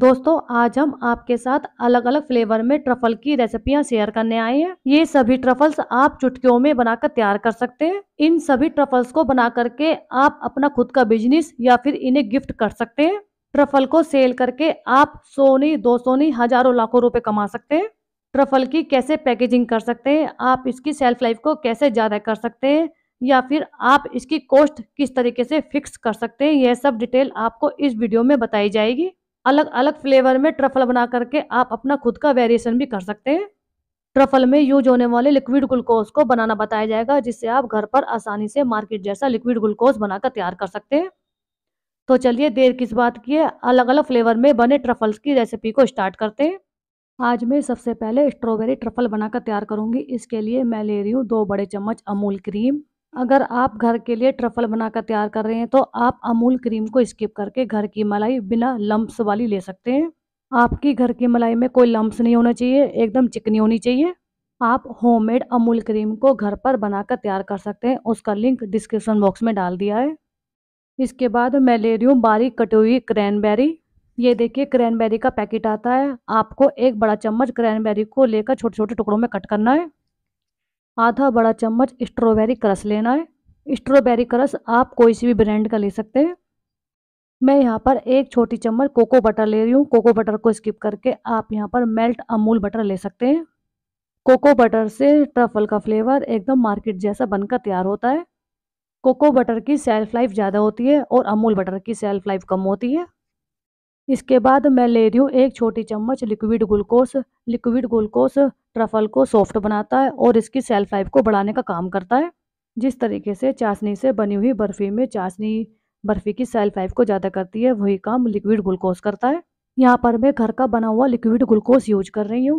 दोस्तों आज हम आपके साथ अलग अलग फ्लेवर में ट्रफल की रेसिपियां शेयर करने आए हैं ये सभी ट्रफल्स आप चुटकियों में बनाकर तैयार कर सकते हैं इन सभी ट्रफल्स को बना करके आप अपना खुद का बिजनेस या फिर इन्हें गिफ्ट कर सकते हैं ट्रफल को सेल करके आप सोनी दो सोनी हजारों लाखों रुपए कमा सकते हैं ट्रफल की कैसे पैकेजिंग कर सकते हैं आप इसकी सेल्फ लाइफ को कैसे ज़्यादा कर सकते हैं या फिर आप इसकी कॉस्ट किस तरीके से फिक्स कर सकते हैं यह सब डिटेल आपको इस वीडियो में बताई जाएगी अलग अलग फ्लेवर में ट्रफल बना करके आप अपना खुद का वेरिएशन भी कर सकते हैं ट्रफल में यूज होने वाले लिक्विड ग्लूकोज को बनाना बताया जाएगा जिससे आप घर पर आसानी से मार्केट जैसा लिक्विड ग्लूकोज बनाकर तैयार कर सकते हैं तो चलिए देर किस बात की है अलग अलग फ्लेवर में बने ट्रफल्स की रेसिपी को स्टार्ट करते हैं आज मैं सबसे पहले स्ट्रॉबेरी ट्रफल बनाकर तैयार करूंगी इसके लिए मैं ले रही हूँ दो बड़े चम्मच अमूल क्रीम अगर आप घर के लिए ट्रफल बनाकर तैयार कर रहे हैं तो आप अमूल क्रीम को स्किप करके घर की मलाई बिना लम्ब्स वाली ले सकते हैं आपकी घर की मलाई में कोई लम्ब्स नहीं होना चाहिए एकदम चिकनी होनी चाहिए आप होममेड अमूल क्रीम को घर पर बनाकर तैयार कर सकते हैं उसका लिंक डिस्क्रिप्शन बॉक्स में डाल दिया है इसके बाद मैं ले रही हूँ बारीक कटी हुई क्रैनबेरी ये देखिए क्रैनबेरी का पैकेट आता है आपको एक बड़ा चम्मच क्रैनबेरी को लेकर छोटे छोटे टुकड़ों में कट करना है आधा बड़ा चम्मच स्ट्रॉबेरी क्रस लेना है स्ट्रॉबेरी क्रस आप कोई सी भी ब्रांड का ले सकते हैं मैं यहाँ पर एक छोटी चम्मच कोको बटर ले रही हूँ कोको बटर को स्किप करके आप यहाँ पर मेल्ट अमूल बटर ले सकते हैं कोको बटर से ट्रफल का फ्लेवर एकदम मार्केट जैसा बनकर तैयार होता है कोको बटर की सेल्फ लाइफ ज़्यादा होती है और अमूल बटर की सेल्फ लाइफ कम होती है इसके बाद मैं ले रही हूँ एक छोटी चम्मच liquid glucose liquid glucose truffle को सॉफ्ट बनाता है और इसकी सेल्फ लाइफ को बढ़ाने का काम करता है जिस तरीके से चाशनी से बनी हुई बर्फ़ी में चाशनी बर्फ़ी की सेल्फ लाइफ को ज़्यादा करती है वही काम लिक्विड ग्लूकोज करता है यहाँ पर मैं घर का बना हुआ लिक्विड ग्लूकोज यूज कर रही हूँ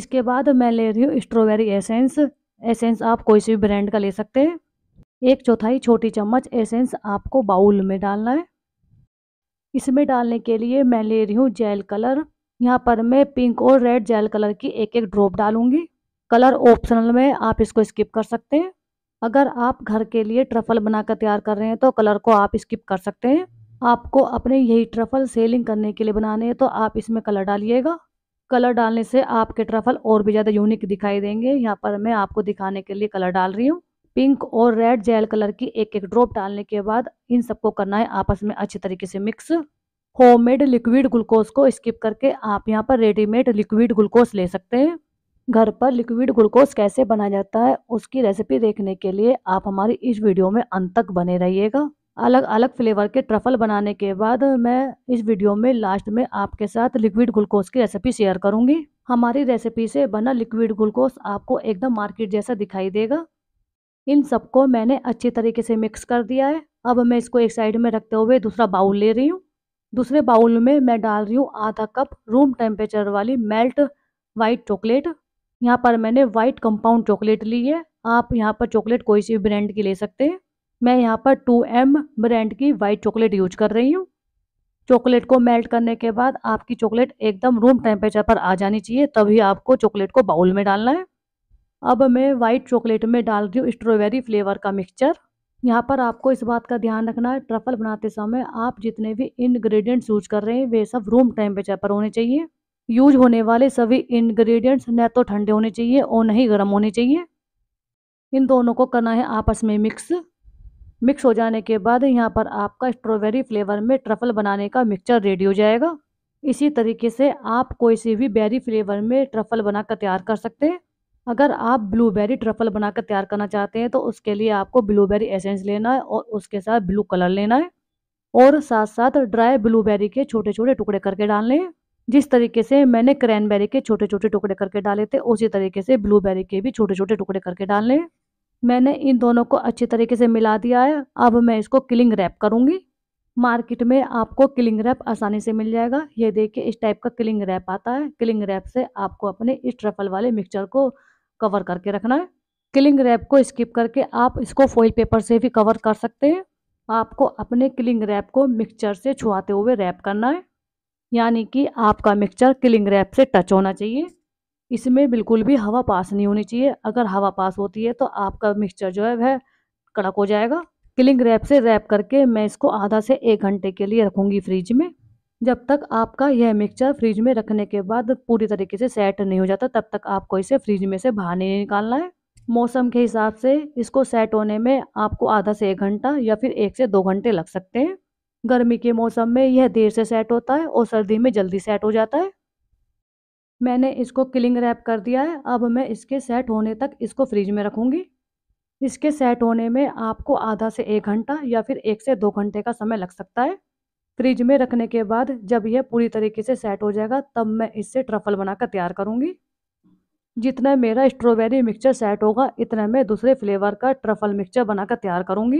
इसके बाद मैं ले रही हूँ स्ट्रॉबेरी एसेंस एसेंस आप कोई से भी ब्रांड का ले सकते हैं एक चौथाई छोटी चम्मच एसेंस आपको बाउल में डालना है इसमें डालने के लिए मैं ले रही हूँ जेल कलर यहाँ पर मैं पिंक और रेड जेल कलर की एक एक ड्रॉप डालूंगी कलर ऑप्शनल में आप इसको स्किप कर सकते हैं अगर आप घर के लिए ट्रफल बनाकर तैयार कर रहे हैं तो कलर को आप स्किप कर सकते हैं आपको अपने यही ट्रफल सेलिंग करने के लिए बनाने हैं तो आप इसमें कलर डालिएगा कलर डालने से आपके ट्रफल और भी ज़्यादा यूनिक दिखाई देंगे यहाँ पर मैं आपको दिखाने के लिए कलर डाल रही हूँ पिंक और रेड जेल कलर की एक एक ड्रॉप डालने के बाद इन सबको करना है आपस में अच्छे तरीके से मिक्स होममेड लिक्विड ग्लूकोज को स्किप करके आप यहाँ पर रेडीमेड लिक्विड ग्लूकोज ले सकते हैं घर पर लिक्विड ग्लूकोज कैसे बनाया जाता है उसकी रेसिपी देखने के लिए आप हमारी इस वीडियो में अंत तक बने रहिएगा अलग अलग फ्लेवर के ट्रफल बनाने के बाद मैं इस वीडियो में लास्ट में आपके साथ लिक्विड ग्लूकोज की रेसिपी शेयर करूंगी हमारी रेसिपी से बना लिक्विड ग्लूकोज आपको एकदम मार्केट जैसा दिखाई देगा इन सबको मैंने अच्छे तरीके से मिक्स कर दिया है अब मैं इसको एक साइड में रखते हुए दूसरा बाउल ले रही हूँ दूसरे बाउल में मैं डाल रही हूँ आधा कप रूम टेम्परेचर वाली मेल्ट वाइट चॉकलेट यहाँ पर मैंने वाइट कंपाउंड चॉकलेट ली है आप यहाँ पर चॉकलेट कोई सी ब्रांड की ले सकते हैं मैं यहाँ पर टू एम ब्रांड की वाइट चॉकलेट यूज कर रही हूँ चॉकलेट को मेल्ट करने के बाद आपकी चॉकलेट एकदम रूम टेम्परेचर पर आ जानी चाहिए तभी आपको चॉकलेट को बाउल में डालना है अब मैं वाइट चॉकलेट में डाल रही हूँ स्ट्रॉबेरी फ्लेवर का मिक्सचर यहाँ पर आपको इस बात का ध्यान रखना है ट्रफल बनाते समय आप जितने भी इंग्रेडिएंट्स यूज कर रहे हैं वे सब रूम टेम्परेचर पर होने चाहिए यूज होने वाले सभी इंग्रेडिएंट्स न तो ठंडे होने चाहिए और नहीं गर्म होने चाहिए इन दोनों को करना है आपस में मिक्स मिक्स हो जाने के बाद यहाँ पर आपका स्ट्रॉबेरी फ्लेवर में ट्रफल बनाने का मिक्सचर रेडी हो जाएगा इसी तरीके से आप कोई सी भी बेरी फ्लेवर में ट्रफल बनाकर तैयार कर सकते हैं अगर आप ब्लूबेरी ट्रफल बनाकर तैयार करना चाहते हैं तो उसके लिए आपको ब्लूबेरी एसेंस लेना है और उसके साथ ब्लू कलर लेना है और साथ साथ ड्राई ब्लूबेरी के छोटे छोटे टुकड़े करके डाल लें जिस तरीके से मैंने क्रैनबेरी के छोटे छोटे टुकड़े करके डाले थे उसी तरीके से ब्लूबेरी के भी छोटे छोटे टुकड़े करके डाल लें मैंने इन दोनों को अच्छे तरीके से मिला दिया है अब मैं इसको किलिंग रैप करूँगी मार्केट में आपको किलिंग रैप आसानी से मिल जाएगा ये देखिए इस टाइप का किलिंग रैप आता है किलिंग रैप से आपको अपने इस ट्रफल वाले मिक्सचर को कवर करके रखना है किलिंग रैप को स्किप करके आप इसको फॉइल पेपर से भी कवर कर सकते हैं आपको अपने किलिंग रैप को मिक्सचर से छुआते हुए रैप करना है यानी कि आपका मिक्सचर किलिंग रैप से टच होना चाहिए इसमें बिल्कुल भी हवा पास नहीं होनी चाहिए अगर हवा पास होती है तो आपका मिक्सचर जो है वह कड़क हो जाएगा किलिंग रैप से रैप करके मैं इसको आधा से एक घंटे के लिए रखूँगी फ्रिज में जब तक आपका यह मिक्सचर फ्रिज में रखने के बाद पूरी तरीके से सेट नहीं हो जाता तब तक आपको इसे फ्रिज में से बाहर नहीं निकालना है मौसम के हिसाब से इसको सेट होने में आपको आधा से एक घंटा या फिर एक से दो घंटे लग सकते हैं गर्मी के मौसम में यह देर से सेट होता है और सर्दी में जल्दी सेट हो जाता है मैंने इसको किलिंग रैप कर दिया है अब मैं इसके सेट होने तक इसको फ्रिज में रखूँगी इसके सेट होने में आपको आधा से एक घंटा या फिर एक से दो घंटे का समय लग सकता है फ्रिज में रखने के बाद जब यह पूरी तरीके से सेट हो जाएगा तब मैं इससे ट्रफल बनाकर तैयार करूँगी जितना मेरा स्ट्रॉबेरी मिक्सचर सेट होगा इतना मैं दूसरे फ्लेवर का ट्रफल मिक्सचर बनाकर तैयार करूंगी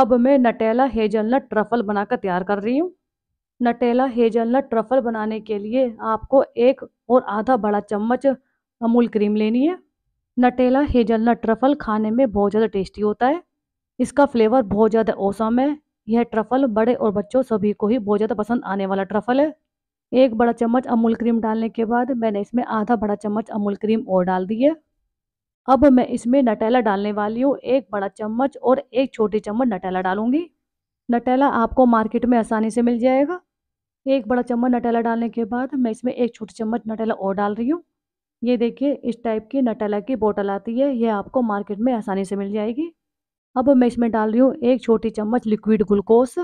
अब मैं नटेला हेजलनट ट्रफल बनाकर तैयार कर रही हूँ नटेला हेजलनट ट्रफल बनाने के लिए आपको एक और आधा बड़ा चम्मच अमूल क्रीम लेनी है नटेला हेजलनट ट्रफल खाने में बहुत ज़्यादा टेस्टी होता है इसका फ्लेवर बहुत ज़्यादा औसम है यह ट्रफल बड़े और बच्चों सभी को ही बहुत ज़्यादा पसंद आने वाला ट्रफल है एक बड़ा चम्मच अमूल क्रीम डालने के बाद मैंने इसमें आधा बड़ा चम्मच अमूल क्रीम और डाल दी है अब मैं इसमें नटेला डालने वाली हूँ एक बड़ा चम्मच और एक छोटी चम्मच नटेला डालूंगी नटेला आपको मार्केट में आसानी से मिल जाएगा एक बड़ा चम्मच नटेला डालने के बाद मैं इसमें एक छोटी चम्मच नटेला और डाल रही हूँ ये देखिए इस टाइप की नटेला की बोतल आती है यह आपको मार्केट में आसानी से मिल जाएगी अब मैं इसमें डाल रही हूँ एक छोटी चम्मच लिक्विड ग्लूकोस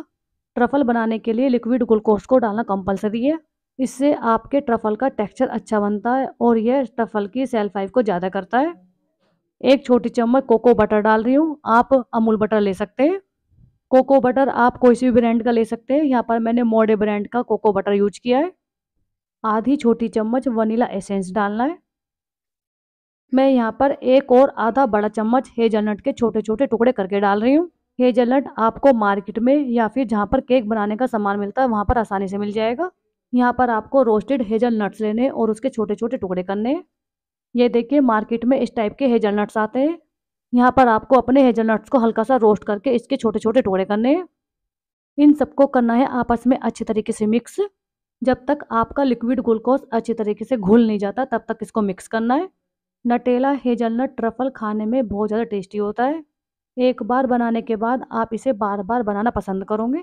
ट्रफल बनाने के लिए लिक्विड ग्लूकोस को डालना कंपलसरी है इससे आपके ट्रफल का टेक्सचर अच्छा बनता है और यह ट्रफल की सेल्फ फाइव को ज़्यादा करता है एक छोटी चम्मच कोको बटर डाल रही हूँ आप अमूल बटर ले सकते हैं कोको बटर आप कोई सी भी ब्रांड का ले सकते हैं यहाँ पर मैंने मोडे ब्रांड का कोको बटर यूज किया है आधी छोटी चम्मच वनीला एसेंस डालना है मैं यहाँ पर एक और आधा बड़ा चम्मच हेजलनट के छोटे छोटे टुकड़े करके डाल रही हूँ हेजलनट आपको मार्केट में या फिर जहाँ पर केक बनाने का सामान मिलता है वहाँ पर आसानी से मिल जाएगा यहाँ पर आपको रोस्टेड हेजल नट्स लेने और उसके छोटे छोटे टुकड़े करने हैं ये देखिए मार्केट में इस टाइप के हेजल नट्स आते हैं यहाँ पर आपको अपने हेजल नट्स को हल्का सा रोस्ट करके इसके छोटे छोटे टुकड़े करने हैं इन सबको करना है आपस में अच्छे तरीके से मिक्स जब तक आपका लिक्विड ग्लूकोज अच्छे तरीके से घुल नहीं जाता तब तक इसको मिक्स करना है नटेला हेजलनट ट्रफल खाने में बहुत ज़्यादा टेस्टी होता है एक बार बनाने के बाद आप इसे बार बार बनाना पसंद करोगे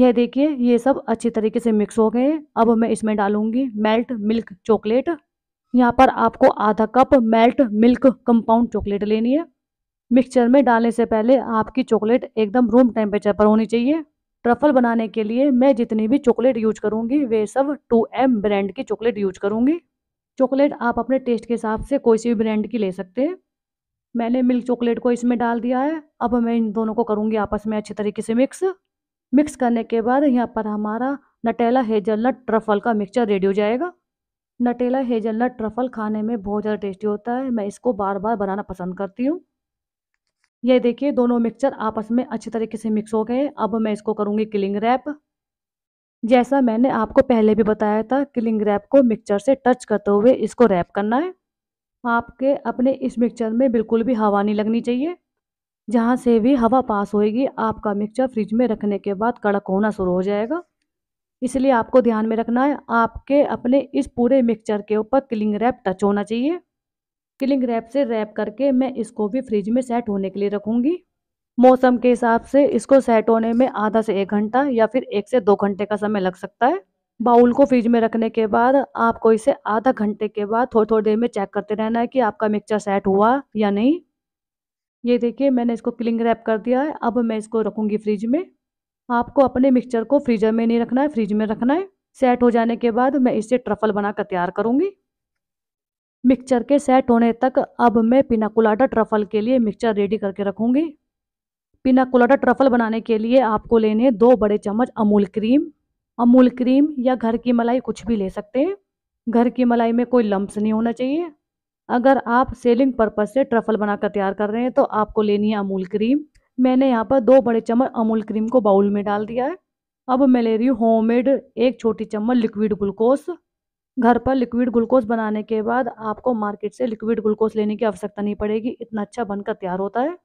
यह देखिए ये सब अच्छी तरीके से मिक्स हो गए हैं अब मैं इसमें डालूंगी मेल्ट मिल्क चॉकलेट यहाँ पर आपको आधा cup melt milk compound chocolate लेनी है मिक्सचर में डालने से पहले आपकी चॉकलेट एकदम रूम टेम्परेचर पर होनी चाहिए ट्रफल बनाने के लिए मैं जितनी भी चॉकलेट यूज करूँगी वे सब 2M ब्रांड की चॉकलेट यूज करूँगी चॉकलेट आप अपने टेस्ट के हिसाब से कोई सी भी ब्रांड की ले सकते हैं मैंने मिल्क चॉकलेट को इसमें डाल दिया है अब मैं इन दोनों को करूँगी आपस में अच्छे तरीके से मिक्स मिक्स करने के बाद यहाँ पर हमारा नटेला हेजलनट ट्रफल का मिक्सचर रेडी हो जाएगा नटेला हेजलनट ट्रफल खाने में बहुत ज़्यादा टेस्टी होता है मैं इसको बार बार बनाना पसंद करती हूँ ये देखिए दोनों मिक्सचर आपस में अच्छे तरीके से मिक्स हो गए अब मैं इसको करूँगी किलिंग रैप जैसा मैंने आपको पहले भी बताया था किलिंग रैप को मिक्सचर से टच करते हुए इसको रैप करना है आपके अपने इस मिक्सचर में बिल्कुल भी हवा नहीं लगनी चाहिए जहाँ से भी हवा पास होएगी आपका मिक्सचर फ्रिज में रखने के बाद कड़क होना शुरू हो जाएगा इसलिए आपको ध्यान में रखना है आपके अपने इस पूरे मिक्सचर के ऊपर किलिंग रैप टच होना चाहिए किलिंग रैप से रैप करके मैं इसको भी फ्रिज में सेट होने के लिए रखूँगी मौसम के हिसाब से इसको सेट होने में आधा से एक घंटा या फिर एक से दो घंटे का समय लग सकता है बाउल को फ्रिज में रखने के बाद आपको इसे आधा घंटे के बाद थोड़ी थोड़ी देर में चेक करते रहना है कि आपका मिक्सचर सेट हुआ या नहीं ये देखिए मैंने इसको क्लिंग रैप कर दिया है अब मैं इसको रखूँगी फ्रिज में आपको अपने मिक्सचर को फ्रीजर में नहीं रखना है फ्रिज में रखना है सेट हो जाने के बाद मैं इसे ट्रफल बनाकर तैयार करूँगी मिक्सचर के सेट होने तक अब मैं पिनाकुलाटा ट्रफल के लिए मिक्सचर रेडी करके रखूँगी पिना कोलाटा ट्रफल बनाने के लिए आपको लेने दो बड़े चम्मच अमूल क्रीम अमूल क्रीम या घर की मलाई कुछ भी ले सकते हैं घर की मलाई में कोई लम्ब नहीं होना चाहिए अगर आप सेलिंग पर्पज़ से ट्रफल बनाकर तैयार कर रहे हैं तो आपको लेनी है अमूल क्रीम मैंने यहाँ पर दो बड़े चम्मच अमूल क्रीम को बाउल में डाल दिया है अब मैं ले रही हूँ होममेड एक छोटी चम्मच लिक्विड ग्लूकोस घर पर लिक्विड ग्लूकोस बनाने के बाद आपको मार्केट से लिक्विड ग्लूकोस लेने की आवश्यकता नहीं पड़ेगी इतना अच्छा बनकर तैयार होता है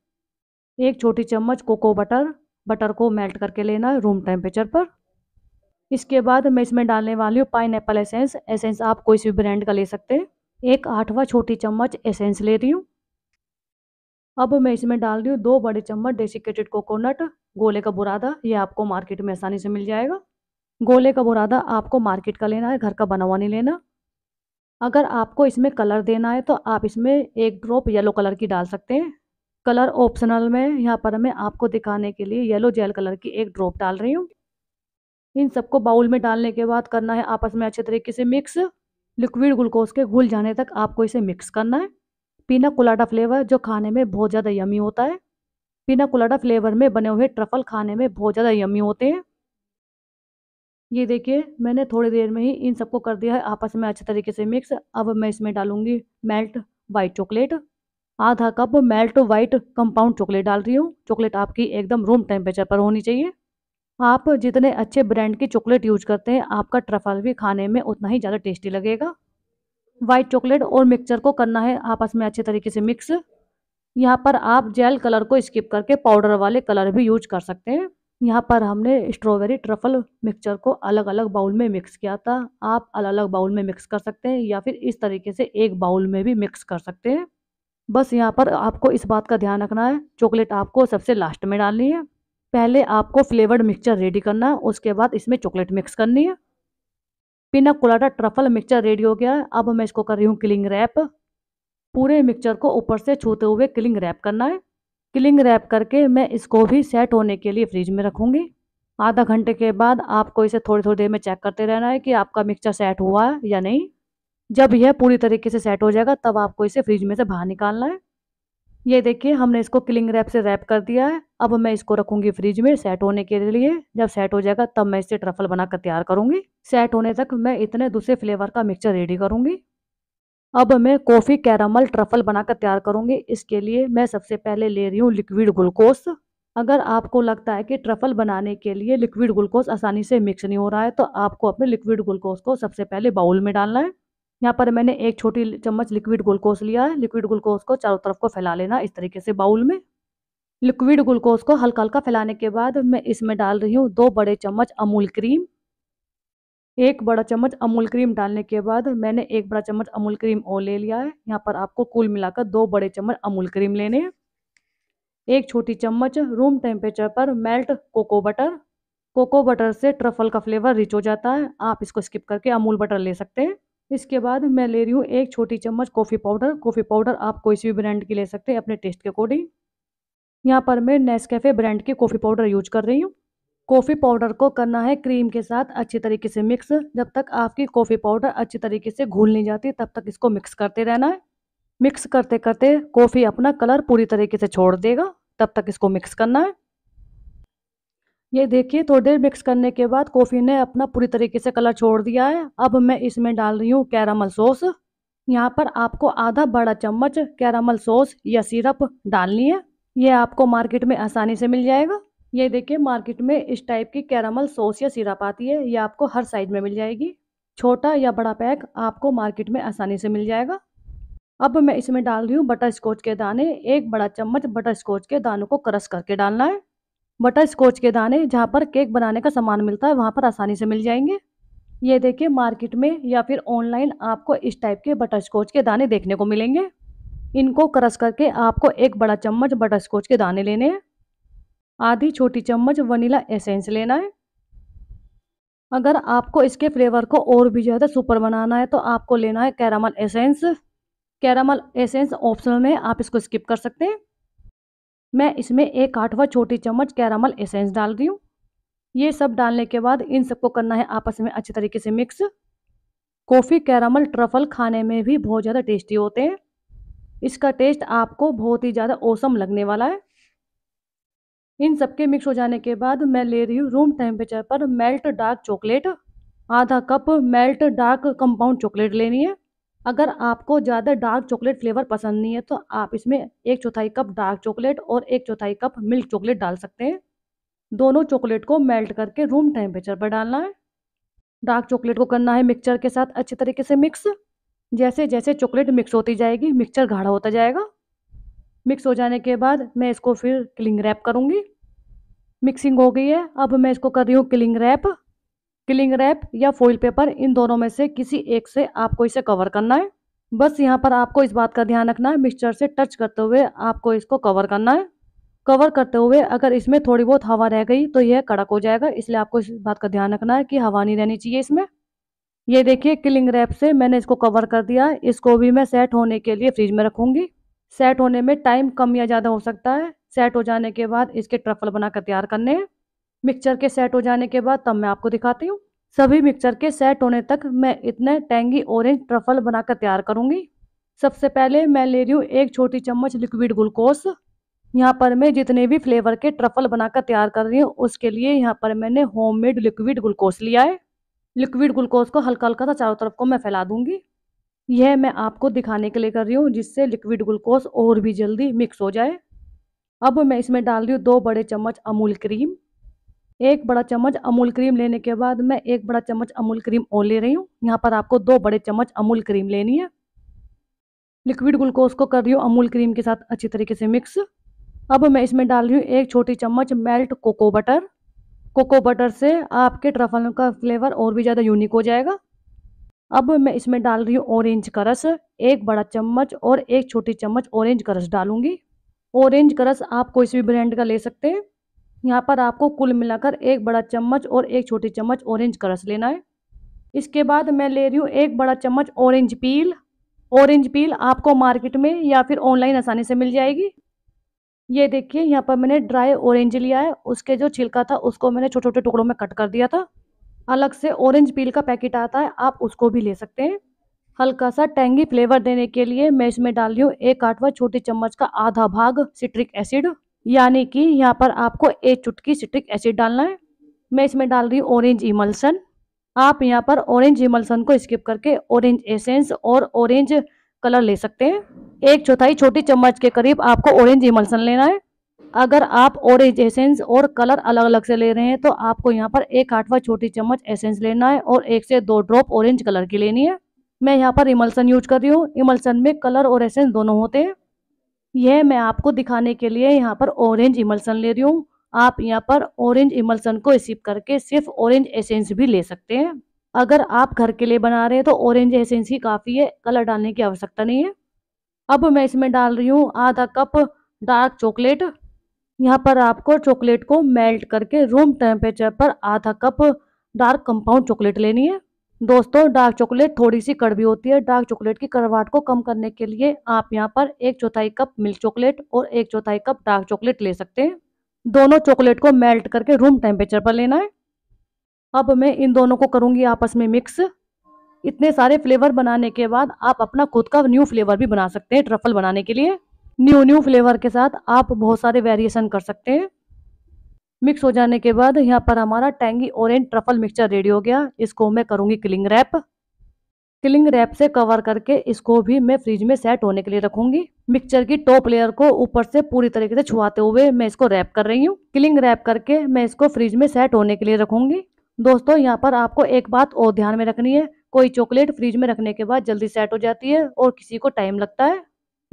एक छोटी चम्मच कोको बटर बटर को मेल्ट करके लेना है रूम टेम्परेचर पर इसके बाद मैं इसमें डालने वाली हूँ पाइन एप्पल एसेंस एसेंस आप कोई भी ब्रांड का ले सकते हैं एक आठवा छोटी चम्मच एसेंस ले रही हूँ अब मैं इसमें डाल रही हूँ दो बड़े चम्मच डेसिकेटेड कोकोनट गोले का बुरादा ये आपको मार्केट में आसानी से मिल जाएगा गोले का बुरादा आपको मार्केट का लेना है घर का बना हुआ नहीं लेना अगर आपको इसमें कलर देना है तो आप इसमें एक ड्रॉप येलो कलर की डाल सकते हैं कलर ऑप्शनल में यहाँ पर मैं आपको दिखाने के लिए येलो जेल कलर की एक ड्रॉप डाल रही हूँ इन सबको बाउल में डालने के बाद करना है आपस में अच्छे तरीके से मिक्स लिक्विड ग्लूकोज के घुल जाने तक आपको इसे मिक्स करना है पीना कोलाडा फ्लेवर जो खाने में बहुत ज़्यादा यमी होता है पीना कोलाडा फ्लेवर में बने हुए ट्रफल खाने में बहुत ज़्यादा यमी होते हैं ये देखिए मैंने थोड़ी देर में ही इन सबको कर दिया है आपस में अच्छे तरीके से मिक्स अब मैं इसमें डालूंगी मेल्ट वाइट चॉकलेट आधा cup melt white compound chocolate डाल रही हूँ चॉकलेट आपकी एकदम रूम टेम्परेचर पर होनी चाहिए आप जितने अच्छे ब्रांड की चॉकलेट यूज करते हैं आपका ट्रफल भी खाने में उतना ही ज़्यादा टेस्टी लगेगा वाइट चॉकलेट और मिक्सचर को करना है आपस में अच्छे तरीके से मिक्स यहाँ पर आप जेल कलर को स्किप करके पाउडर वाले कलर भी यूज कर सकते हैं यहाँ पर हमने स्ट्रॉबेरी ट्रफल मिक्सचर को अलग अलग बाउल में मिक्स किया था आप अलग अलग बाउल में मिक्स कर सकते हैं या फिर इस तरीके से एक बाउल में भी मिक्स कर सकते हैं बस यहाँ पर आपको इस बात का ध्यान रखना है चॉकलेट आपको सबसे लास्ट में डालनी है पहले आपको फ्लेवर्ड मिक्सचर रेडी करना है उसके बाद इसमें चॉकलेट मिक्स करनी है पिना कोलाटा ट्रफल मिक्सचर रेडी हो गया है अब मैं इसको कर रही हूँ किलिंग रैप पूरे मिक्सचर को ऊपर से छूते हुए किलिंग रैप करना है किलिंग रैप करके मैं इसको भी सेट होने के लिए फ्रिज में रखूँगी आधा घंटे के बाद आपको इसे थोड़ी थोड़ी देर में चेक करते रहना है कि आपका मिक्सचर सेट हुआ है या नहीं जब यह पूरी तरीके से सेट हो जाएगा तब आपको इसे फ्रिज में से बाहर निकालना है ये देखिए हमने इसको क्लिंग रैप से रैप कर दिया है अब मैं इसको रखूँगी फ्रिज में सेट होने के लिए जब सेट हो जाएगा तब मैं इसे ट्रफल बनाकर तैयार करूंगी सेट होने तक मैं इतने दूसरे फ्लेवर का मिक्सचर रेडी करूंगी अब मैं कॉफ़ी कैरामल ट्रफल बनाकर तैयार करूंगी इसके लिए मैं सबसे पहले ले रही हूँ लिक्विड ग्लूकोस अगर आपको लगता है कि ट्रफल बनाने के लिए लिक्विड ग्लूकोस आसानी से मिक्स नहीं हो रहा है तो आपको अपने लिक्विड ग्लूकोस को सबसे पहले बाउल में डालना है यहाँ पर मैंने एक छोटी चम्मच लिक्विड ग्लूकोज लिया है लिक्विड ग्लूकोज को चारों तरफ को फैला लेना इस तरीके से बाउल में लिक्विड ग्लूकोज को हल्का हल्का फैलाने के बाद मैं इसमें डाल रही हूँ दो बड़े चम्मच अमूल क्रीम एक बड़ा चम्मच अमूल क्रीम डालने के बाद मैंने एक बड़ा चम्मच अमूल क्रीम और ले लिया है यहाँ पर आपको कुल मिलाकर दो बड़े चम्मच अमूल क्रीम लेने हैं एक छोटी चम्मच रूम टेम्परेचर पर melt cocoa butter cocoa butter से ट्रफल का फ्लेवर रिच हो जाता है आप इसको स्किप करके अमूल बटर ले सकते हैं इसके बाद मैं ले रही हूँ एक छोटी चम्मच कॉफ़ी पाउडर कॉफ़ी पाउडर आप कोई भी ब्रांड की ले सकते हैं अपने टेस्ट के अकॉर्डिंग यहाँ पर मैं नेस्कैफ़े ब्रांड की कॉफ़ी पाउडर यूज कर रही हूँ कॉफ़ी पाउडर को करना है क्रीम के साथ अच्छी तरीके से मिक्स जब तक आपकी कॉफ़ी पाउडर अच्छी तरीके से घुल नहीं जाती तब तक इसको मिक्स करते रहना है मिक्स करते करते कॉफ़ी अपना कलर पूरी तरीके से छोड़ देगा तब तक इसको मिक्स करना है ये देखिए थोड़ी देर मिक्स करने के बाद कॉफ़ी ने अपना पूरी तरीके से कलर छोड़ दिया है अब मैं इसमें डाल रही हूँ कैरामल सॉस यहाँ पर आपको आधा बड़ा चम्मच कैरामल सॉस या सिरप डालनी है ये आपको मार्केट में आसानी से मिल जाएगा ये देखिए मार्केट में इस टाइप की कैरामल सॉस या सिरप आती है ये आपको हर साइज में मिल जाएगी छोटा या बड़ा पैक आपको मार्केट में आसानी से मिल जाएगा अब मैं इसमें डाल रही हूँ बटर स्कॉच के दाने एक बड़ा चम्मच बटर स्कॉच के दानों को क्रश करके डालना है बटर स्कॉच के दाने जहाँ पर केक बनाने का सामान मिलता है वहाँ पर आसानी से मिल जाएंगे ये देखिए मार्केट में या फिर ऑनलाइन आपको इस टाइप के बटर स्कॉच के दाने देखने को मिलेंगे इनको क्रश करके आपको एक बड़ा चम्मच बटर स्कॉच के दाने लेने हैं आधी छोटी चम्मच वनीला एसेंस लेना है अगर आपको इसके फ्लेवर को और भी ज़्यादा सुपर बनाना है तो आपको लेना है caramel essence caramel essence optional में आप इसको स्किप कर सकते हैं मैं इसमें एक आठवा छोटी चम्मच कैरामल एसेंस डाल रही हूँ ये सब डालने के बाद इन सबको करना है आपस में अच्छे तरीके से मिक्स कॉफ़ी कैरामल ट्रफल खाने में भी बहुत ज़्यादा टेस्टी होते हैं इसका टेस्ट आपको बहुत ही ज़्यादा औसम लगने वाला है इन सबके मिक्स हो जाने के बाद मैं ले रही हूँ रूम टेम्परेचर पर मेल्ट डार्क चॉकलेट आधा cup melt dark compound chocolate लेनी है अगर आपको ज़्यादा डार्क चॉकलेट फ्लेवर पसंद नहीं है तो आप इसमें एक चौथाई कप डार्क चॉकलेट और एक चौथाई कप मिल्क चॉकलेट डाल सकते हैं दोनों चॉकलेट को मेल्ट करके रूम टेम्परेचर पर डालना है डार्क चॉकलेट को करना है मिक्सचर के साथ अच्छे तरीके से मिक्स जैसे जैसे चॉकलेट मिक्स होती जाएगी मिक्सचर गाढ़ा होता जाएगा मिक्स हो जाने के बाद मैं इसको फिर क्लिंग रैप करूँगी मिक्सिंग हो गई है अब मैं इसको कर रही हूँ क्लिंग रैप किलिंग रैप या फॉइल पेपर इन दोनों में से किसी एक से आपको इसे कवर करना है बस यहाँ पर आपको इस बात का ध्यान रखना है मिक्सचर से टच करते हुए आपको इसको कवर करना है कवर करते हुए अगर इसमें थोड़ी बहुत हवा रह गई तो यह कड़क हो जाएगा इसलिए आपको इस बात का ध्यान रखना है कि हवा नहीं रहनी चाहिए इसमें ये देखिए किलिंग रैप से मैंने इसको कवर कर दिया इसको भी मैं सेट होने के लिए फ्रिज में रखूँगी सेट होने में टाइम कम या ज़्यादा हो सकता है सेट हो जाने के बाद इसके ट्रफल बनाकर तैयार करने हैं मिक्सचर के सेट हो जाने के बाद तब मैं आपको दिखाती हूँ सभी मिक्सचर के सेट होने तक मैं इतने टेंगी ऑरेंज ट्रफल बनाकर तैयार करूँगी सबसे पहले मैं ले रही हूँ एक छोटी चम्मच लिक्विड ग्लूकोस यहाँ पर मैं जितने भी फ्लेवर के ट्रफल बनाकर तैयार कर रही हूँ उसके लिए यहाँ पर मैंने होममेड लिक्विड ग्लूकोस लिया है लिक्विड ग्लूकोस को हल्का हल्का सा चारों तरफ को मैं फैला दूंगी यह मैं आपको दिखाने के लिए कर रही हूँ जिससे लिक्विड ग्लूकोस और भी जल्दी मिक्स हो जाए अब मैं इसमें डाल रही हूँ दो बड़े चम्मच अमूल क्रीम एक बड़ा चम्मच अमूल क्रीम लेने के बाद मैं एक बड़ा चम्मच अमूल क्रीम और ले रही हूँ यहाँ पर आपको दो बड़े चम्मच अमूल क्रीम लेनी है लिक्विड ग्लूकोज को कर रही हूँ अमूल क्रीम के साथ अच्छी तरीके से मिक्स अब मैं इसमें डाल रही हूँ एक छोटी चम्मच melt cocoa butter cocoa butter से आपके ट्रफल का फ्लेवर और भी ज़्यादा यूनिक हो जाएगा अब मैं इसमें डाल रही हूँ ऑरेंज करस एक बड़ा चम्मच और एक छोटी चम्मच ऑरेंज करस डालूंगी ऑरेंज करस आप कोई भी ब्रांड का ले सकते हैं यहाँ पर आपको कुल मिलाकर एक बड़ा चम्मच और एक छोटी चम्मच ऑरेंज क्रस लेना है इसके बाद मैं ले रही हूँ एक बड़ा चम्मच ऑरेंज पील ऑरेंज पील आपको मार्केट में या फिर ऑनलाइन आसानी से मिल जाएगी ये देखिए यहाँ पर मैंने ड्राई ऑरेंज लिया है उसके जो छिलका था उसको मैंने छोटे छोटे टुकड़ों में कट कर दिया था अलग से ऑरेंज पील का पैकेट आता है आप उसको भी ले सकते हैं हल्का सा टेंगी फ्लेवर देने के लिए मैं इसमें डाल रही हूँ एक आठवा छोटी चम्मच का आधा भाग सिट्रिक एसिड यानी कि यहाँ पर आपको एक चुटकी सिट्रिक एसिड डालना है मैं इसमें डाल रही हूँ ऑरेंज इमल्सन आप यहाँ पर ऑरेंज इमल्सन को स्किप करके ऑरेंज एसेंस और ऑरेंज कलर ले सकते हैं एक चौथाई छोटी चम्मच के करीब आपको ऑरेंज इमल्सन लेना है अगर आप ऑरेंज एसेंस और कलर अलग अलग से ले रहे हैं तो आपको यहाँ पर एक आठवा छोटी चम्मच एसेंस लेना है और एक से दो ड्रॉप ऑरेंज कलर की लेनी है मैं यहाँ पर इमल्सन यूज कर रही हूँ इमल्सन में कलर और एसेंस दोनों होते हैं यह मैं आपको दिखाने के लिए यहाँ पर ऑरेंज इमल्सन ले रही हूँ आप यहाँ पर ऑरेंज इमल्सन को रिसीव करके सिर्फ ऑरेंज एसेंस भी ले सकते हैं अगर आप घर के लिए बना रहे हैं तो ऑरेंज एसेंस ही काफ़ी है कलर डालने की आवश्यकता नहीं है अब मैं इसमें डाल रही हूँ आधा कप डार्क चॉकलेट यहाँ पर आपको चॉकलेट को मेल्ट करके रूम टेम्परेचर पर आधा कप डार्क कंपाउंड चॉकलेट लेनी है दोस्तों डार्क चॉकलेट थोड़ी सी कड़वी होती है डार्क चॉकलेट की करवाट को कम करने के लिए आप यहाँ पर एक चौथाई कप मिल्क चॉकलेट और एक चौथाई कप डार्क चॉकलेट ले सकते हैं दोनों चॉकलेट को मेल्ट करके रूम टेम्परेचर पर लेना है अब मैं इन दोनों को करूँगी आपस में मिक्स इतने सारे फ्लेवर बनाने के बाद आप अपना खुद का न्यू फ्लेवर भी बना सकते हैं ट्रफल बनाने के लिए न्यू न्यू फ्लेवर के साथ आप बहुत सारे वेरिएशन कर सकते हैं मिक्स हो जाने के बाद यहाँ पर हमारा tangy orange truffle mixture ready हो गया इसको मैं करूँगी किलिंग रैप किलिंग रैप से कवर करके इसको भी मैं फ्रिज में सेट होने के लिए रखूंगी मिक्सचर की टॉप लेयर को ऊपर से पूरी तरीके से छुआते हुए मैं इसको रैप कर रही हूँ किलिंग रैप करके मैं इसको फ्रिज में सेट होने के लिए रखूंगी दोस्तों यहाँ पर आपको एक बात और ध्यान में रखनी है कोई चॉकलेट फ्रिज में रखने के बाद जल्दी सेट हो जाती है और किसी को टाइम लगता है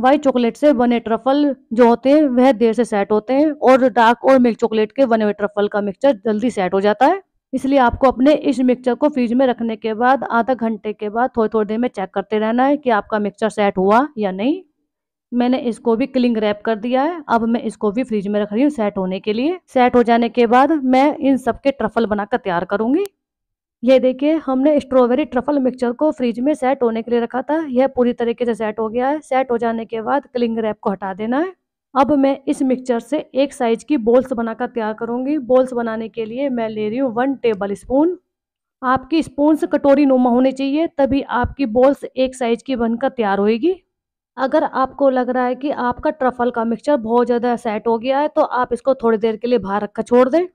वाइट चॉकलेट से बने ट्रफल जो होते हैं वह देर से सेट होते हैं और डार्क और मिल्क चॉकलेट के बने हुए ट्रफल का मिक्सचर जल्दी सेट हो जाता है इसलिए आपको अपने इस मिक्सचर को फ्रिज में रखने के बाद आधा घंटे के बाद थोड़ी थोड़ी देर में चेक करते रहना है कि आपका मिक्सचर सेट हुआ या नहीं मैंने इसको भी क्लिंग रैप कर दिया है अब मैं इसको भी फ्रिज में रख रही हूँ सेट होने के लिए सेट हो जाने के बाद मैं इन सब के ट्रफल बनाकर तैयार करूंगी ये देखिए हमने स्ट्रॉबेरी ट्रफल मिक्सचर को फ्रिज में सेट होने के लिए रखा था यह पूरी तरीके से सेट हो गया है सेट हो जाने के बाद क्लिंग रैप को हटा देना है अब मैं इस मिक्सचर से एक साइज की बोल्स बनाकर तैयार करूंगी बोल्स बनाने के लिए मैं ले रही हूँ वन टेबल स्पून आपकी स्पून कटोरी नुमा होनी चाहिए तभी आपकी बोल्स एक साइज की बनकर तैयार होएगी अगर आपको लग रहा है कि आपका ट्रफल का मिक्सचर बहुत ज़्यादा सेट हो गया है तो आप इसको थोड़ी देर के लिए बाहर रखकर छोड़ दें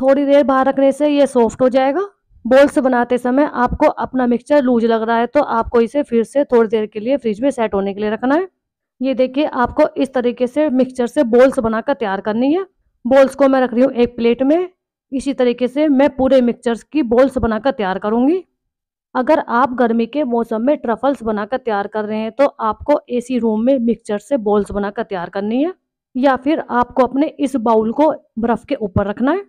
थोड़ी देर बाहर रखने से यह सॉफ्ट हो जाएगा बोल्स बनाते समय आपको अपना मिक्सचर लूज लग रहा है तो आपको इसे फिर से थोड़ी देर के लिए फ्रिज में सेट होने के लिए रखना है ये देखिए आपको इस तरीके से मिक्सचर से बोल्स बनाकर तैयार करनी है बॉल्स को मैं रख रही हूँ एक प्लेट में इसी तरीके से मैं पूरे मिक्सचर्स की बोल्स बनाकर तैयार करूँगी अगर आप गर्मी के मौसम में ट्रफल्स बनाकर तैयार कर रहे हैं तो आपको ए रूम में मिक्सचर से बोल्स बनाकर तैयार करनी है या फिर आपको अपने इस बाउल को बर्फ़ के ऊपर रखना है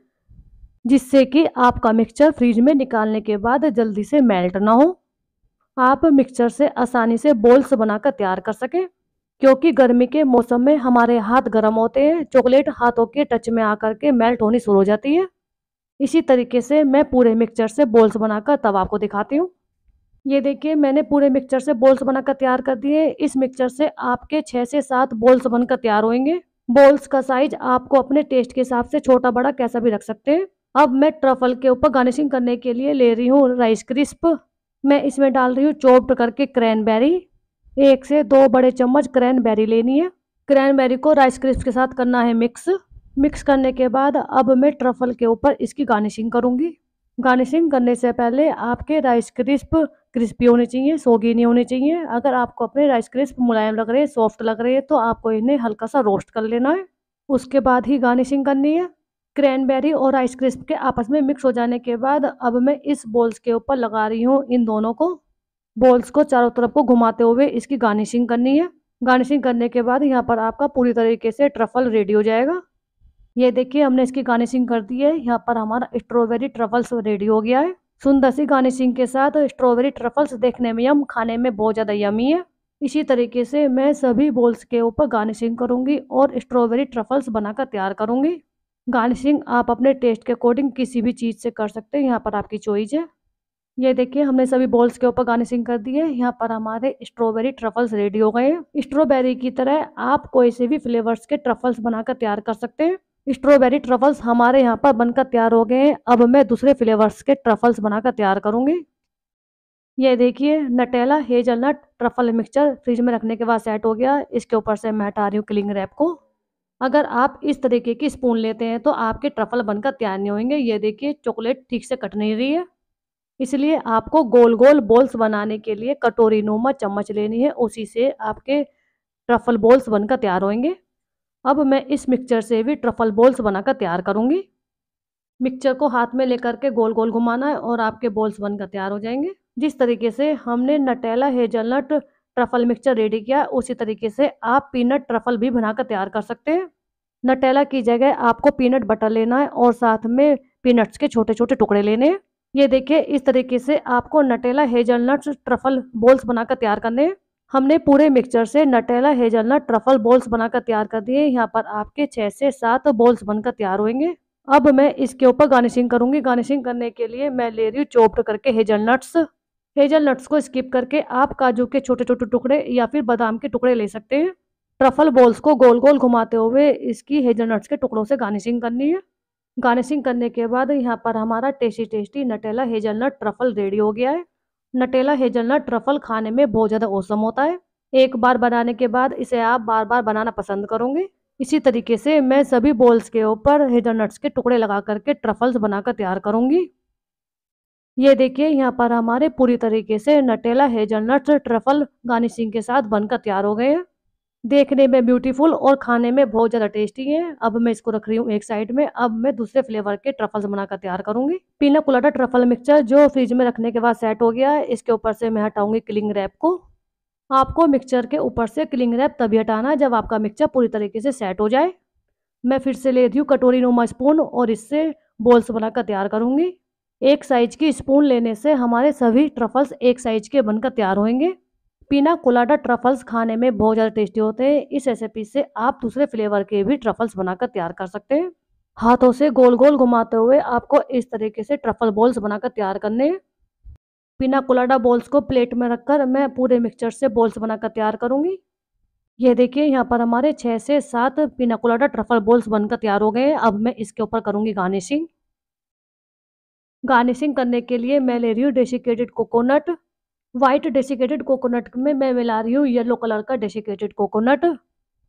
जिससे कि आपका मिक्सचर फ्रिज में निकालने के बाद जल्दी से मेल्ट ना हो आप मिक्सचर से आसानी से बॉल्स बनाकर तैयार कर सकें क्योंकि गर्मी के मौसम में हमारे हाथ गर्म होते हैं चॉकलेट हाथों के टच में आकर के मेल्ट होनी शुरू हो जाती है इसी तरीके से मैं पूरे मिक्सचर से बॉल्स बनाकर तब आपको दिखाती हूँ ये देखिए मैंने पूरे मिक्सचर से बॉल्स बनाकर तैयार कर दिए इस मिक्सचर से आपके छः से सात बॉल्स बनकर तैयार होंगे बॉल्स का साइज आपको अपने टेस्ट के हिसाब से छोटा बड़ा कैसा भी रख सकते हैं अब मैं ट्रफल के ऊपर गार्निशिंग करने के लिए ले रही हूँ राइस क्रिस्प मैं इसमें डाल रही हूँ चॉप्ड करके क्रैनबेरी एक से दो बड़े चम्मच क्रैनबेरी लेनी है क्रैनबेरी को राइस क्रिस्प के साथ करना है मिक्स मिक्स करने के बाद अब मैं ट्रफल के ऊपर इसकी गार्निशिंग करूँगी गार्निशिंग करने से पहले आपके राइस क्रिस्प क्रिस्पी होने चाहिए सोगी नहीं होने चाहिए अगर आपको अपने राइस क्रिस्प मुलायम लग रहे हैं सॉफ्ट लग रहे हैं तो आपको इन्हें हल्का सा रोस्ट कर लेना है उसके बाद ही गार्निशिंग करनी है क्रैनबेरी और आइस क्रिस्प के आपस में मिक्स हो जाने के बाद अब मैं इस बॉल्स के ऊपर लगा रही हूँ इन दोनों को बॉल्स को चारों तरफ को घुमाते हुए इसकी गार्निशिंग करनी है गार्निशिंग करने के बाद यहाँ पर आपका पूरी तरीके से ट्रफल रेडी हो जाएगा ये देखिए हमने इसकी गार्निशिंग कर दी है यहाँ पर हमारा स्ट्रॉबेरी ट्रफल्स रेडी हो गया है सुंदर सी गार्निशिंग के साथ स्ट्रॉबेरी ट्रफल्स देखने में यम खाने में बहुत ज़्यादा यमी है इसी तरीके से मैं सभी बॉल्स के ऊपर गार्निशिंग करूँगी और स्ट्रॉबेरी ट्रफल्स बनाकर तैयार करूँगी गार्निशिंग आप अपने टेस्ट के अकॉर्डिंग किसी भी चीज़ से कर सकते हैं यहाँ पर आपकी चॉइज है ये देखिए हमने सभी बॉल्स के ऊपर गार्निशिंग कर दी है यहाँ पर हमारे स्ट्रॉबेरी ट्रफल्स रेडी हो गए हैं स्ट्रॉबेरी की तरह आप कोई से भी फ्लेवर्स के ट्रफल्स बनाकर तैयार कर सकते हैं स्ट्रॉबेरी ट्रफल्स हमारे यहाँ पर बनकर तैयार हो गए हैं अब मैं दूसरे फ्लेवर्स के ट्रफल्स बनाकर तैयार करूँगी ये देखिए Nutella hazelnut truffle mixture fridge में रखने के बाद सेट हो गया इसके ऊपर से मैं हटा रही हूँ क्लिंग रैप को अगर आप इस तरीके की स्पून लेते हैं तो आपके ट्रफल बनकर तैयार नहीं होंगे ये देखिए चॉकलेट ठीक से कट नहीं रही है इसलिए आपको गोल गोल बॉल्स बनाने के लिए कटोरी नुमा चम्मच लेनी है उसी से आपके ट्रफल बॉल्स बनकर तैयार होंगे अब मैं इस मिक्सचर से भी ट्रफल बॉल्स बनाकर तैयार करूँगी मिक्सचर को हाथ में लेकर के गोल गोल घुमाना है और आपके बॉल्स बनकर तैयार हो जाएंगे जिस तरीके से हमने Nutella hazelnut truffle mixture ready किया उसी तरीके से आप पीनट ट्रफल भी बनाकर तैयार कर सकते हैं नटेला की जगह आपको पीनट बटर लेना है और साथ में पीनट्स के छोटे छोटे टुकड़े लेने हैं ये देखिए इस तरीके से आपको नटेला हेजलनट ट्रफल बॉल्स बनाकर तैयार करने हैं हमने पूरे मिक्सचर से नटेला हेजलनट ट्रफल बॉल्स बनाकर तैयार कर दिए यहाँ पर आपके छः से सात बॉल्स बनकर तैयार होंगे अब मैं इसके ऊपर गार्निशिंग करूंगी गार्निशिंग करने के लिए मैं ले रही हूँ चोप्ड करके हेजलनट्स हेजल नट्स को स्किप करके आप काजू के छोटे छोटे टुकड़े या फिर बादाम के टुकड़े ले सकते हैं ट्रफल बॉल्स को गोल गोल घुमाते हुए इसकी हेजल नट्स के टुकड़ों से गार्निशिंग करनी है गार्निशिंग करने के बाद यहाँ पर हमारा tasty tasty Nutella hazelnut truffle ready हो गया है नटेला हेजल नट ट्रफल खाने में बहुत ज़्यादा औसम होता है एक बार बनाने के बाद इसे आप बार बार बनाना पसंद करोगे इसी तरीके से मैं सभी बॉल्स के ऊपर हेजल नट्स के टुकड़े लगा करके ट्रफल्स बनाकर तैयार करूँगी ये देखिए यहाँ पर हमारे पूरी तरीके से नटेला हेजलनट ट्रफल गार्निशिंग के साथ बनकर तैयार हो गए हैं देखने में ब्यूटीफुल और खाने में बहुत ज़्यादा टेस्टी है अब मैं इसको रख रही हूँ एक साइड में अब मैं दूसरे फ्लेवर के ट्रफल्स बनाकर तैयार करूँगी पीना कुलाटा ट्रफल मिक्सचर जो फ्रिज में रखने के बाद सेट हो गया है इसके ऊपर से मैं हटाऊंगी क्लिंग रैप को आपको मिक्सचर के ऊपर से क्लिंग रैप तभी हटाना जब आपका मिक्सचर पूरी तरीके से सेट हो जाए मैं फिर से ले रही हूँ कटोरी नुमा स्पून और इससे बॉल्स बनाकर तैयार करूँगी एक साइज की स्पून लेने से हमारे सभी ट्रफल्स एक साइज के बनकर तैयार होंगे पीना कोलाडा ट्रफल्स खाने में बहुत ज़्यादा टेस्टी होते हैं इस रेसिपी से आप दूसरे फ्लेवर के भी ट्रफल्स बनाकर तैयार कर सकते हैं हाथों से गोल गोल घुमाते हुए आपको इस तरीके से ट्रफल बॉल्स बनाकर तैयार करने हैं पीना कोलाडा बॉल्स को प्लेट में रखकर मैं पूरे मिक्सचर से बॉल्स बनाकर तैयार करूँगी ये देखिए यहाँ पर हमारे छः से सात पीना कोलाडा ट्रफल बॉल्स बनकर तैयार हो गए अब मैं इसके ऊपर करूँगी गार्निशिंग गार्निशिंग करने के लिए मैं ले रही हूँ desiccated coconut white desiccated coconut में मैं मिला रही हूँ येलो कलर का डेसिकेटेड कोकोनट